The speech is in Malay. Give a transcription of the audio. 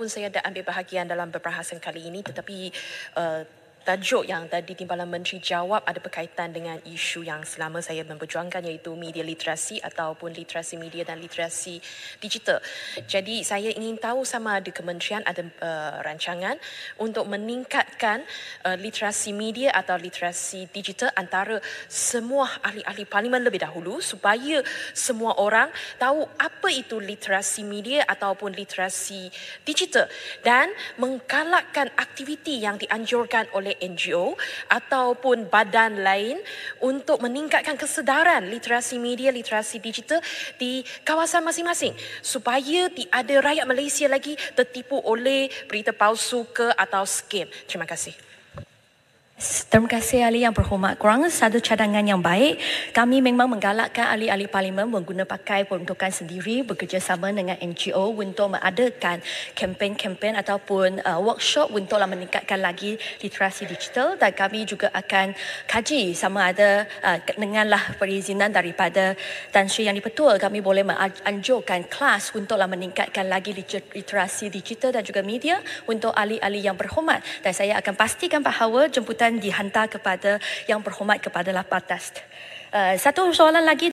walaupun saya dah ambil bahagian dalam beberapa kali ini tetapi uh, tajuk yang tadi Timbalan Menteri jawab ada berkaitan dengan isu yang selama saya memperjuangkan iaitu media literasi ataupun literasi media dan literasi digital. Jadi saya ingin tahu sama ada kementerian ada uh, rancangan untuk meningkatkan uh, literasi media atau literasi digital antara semua ahli-ahli parlimen lebih dahulu supaya semua orang tahu apa itu literasi media ataupun literasi digital dan menggalakkan aktiviti yang dianjurkan oleh sebagai NGO ataupun badan lain untuk meningkatkan kesedaran literasi media, literasi digital di kawasan masing-masing supaya tiada rakyat Malaysia lagi tertipu oleh berita palsu ke atau skim. Terima kasih. Terima kasih ahli yang berhormat. Kurang satu cadangan yang baik. Kami memang menggalakkan ahli-ahli parlimen menggunakan pakai peruntukan sendiri bekerjasama dengan NGO untuk mengadakan kempen-kempen ataupun uh, workshop untuk lah meningkatkan lagi literasi digital dan kami juga akan kaji sama ada uh, dengarlah perizinan daripada Tan Sri Yang Dipertua kami boleh menganjurkan kelas untuk lah meningkatkan lagi literasi digital dan juga media untuk ahli-ahli yang berhormat dan saya akan pastikan bahawa jemputan dan dihantar kepada yang berhormat kepada lapar test. Uh, satu soalan lagi